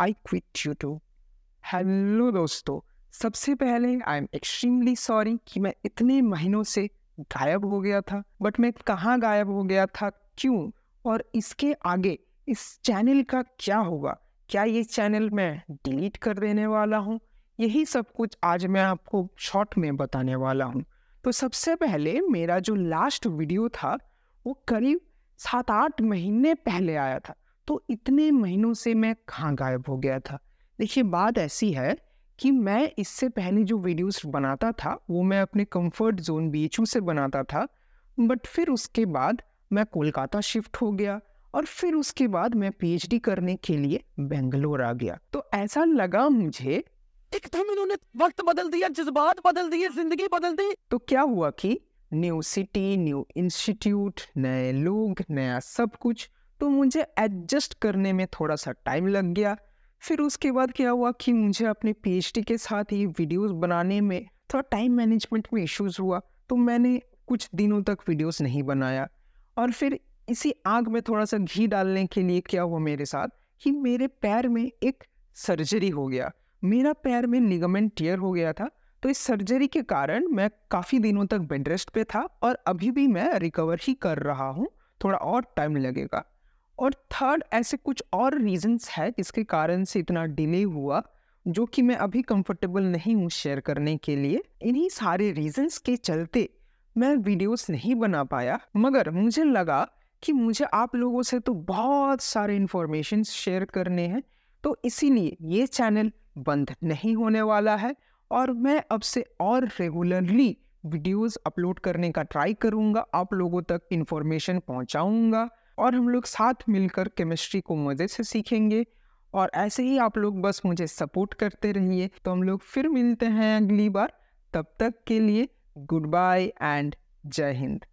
I quit you to hello दोस्तों सबसे पहले आई एम एक्सट्रीमली सॉरी कि मैं इतने महीनों से गायब हो गया था बट मैं कहाँ गायब हो गया था क्यों और इसके आगे इस चैनल का क्या होगा क्या ये चैनल मैं डिलीट कर देने वाला हूँ यही सब कुछ आज मैं आपको शॉर्ट में बताने वाला हूँ तो सबसे पहले मेरा जो लास्ट वीडियो था वो करीब सात आठ महीने पहले आया था तो इतने महीनों से मैं कहाँ गायब हो गया था देखिए बात ऐसी है कि मैं इससे पहले जो वीडियोस बनाता था वो मैं अपने कंफर्ट जोन बी से बनाता था बट फिर उसके बाद मैं कोलकाता शिफ्ट हो गया और फिर उसके बाद मैं पीएचडी करने के लिए बेंगलोर आ गया तो ऐसा लगा मुझे एकदम इन्होंने वक्त बदल दिया जज्बात बदल दिए जिंदगी बदल दी तो क्या हुआ कि न्यू सिटी न्यू इंस्टीट्यूट नए लोग नया सब कुछ तो मुझे एडजस्ट करने में थोड़ा सा टाइम लग गया फिर उसके बाद क्या हुआ कि मुझे अपने पीएचडी के साथ ही वीडियोस बनाने में थोड़ा टाइम मैनेजमेंट में इश्यूज हुआ तो मैंने कुछ दिनों तक वीडियोस नहीं बनाया और फिर इसी आग में थोड़ा सा घी डालने के लिए क्या हुआ मेरे साथ कि मेरे पैर में एक सर्जरी हो गया मेरा पैर में निगमेंट टीयर हो गया था तो इस सर्जरी के कारण मैं काफ़ी दिनों तक बेड रेस्ट पे था और अभी भी मैं रिकवर ही कर रहा हूँ थोड़ा और टाइम लगेगा और थर्ड ऐसे कुछ और रीजंस है जिसके कारण से इतना डिले हुआ जो कि मैं अभी कंफर्टेबल नहीं हूँ शेयर करने के लिए इन्हीं सारे रीजंस के चलते मैं वीडियोस नहीं बना पाया मगर मुझे लगा कि मुझे आप लोगों से तो बहुत सारे इन्फॉर्मेशन शेयर करने हैं तो इसीलिए ये चैनल बंद नहीं होने वाला है और मैं अब से और रेगुलरली वीडियोस अपलोड करने का ट्राई करूँगा आप लोगों तक इन्फॉर्मेशन पहुँचाऊँगा और हम लोग साथ मिलकर केमिस्ट्री को मज़े से सीखेंगे और ऐसे ही आप लोग बस मुझे सपोर्ट करते रहिए तो हम लोग फिर मिलते हैं अगली बार तब तक के लिए गुड बाय एंड जय हिंद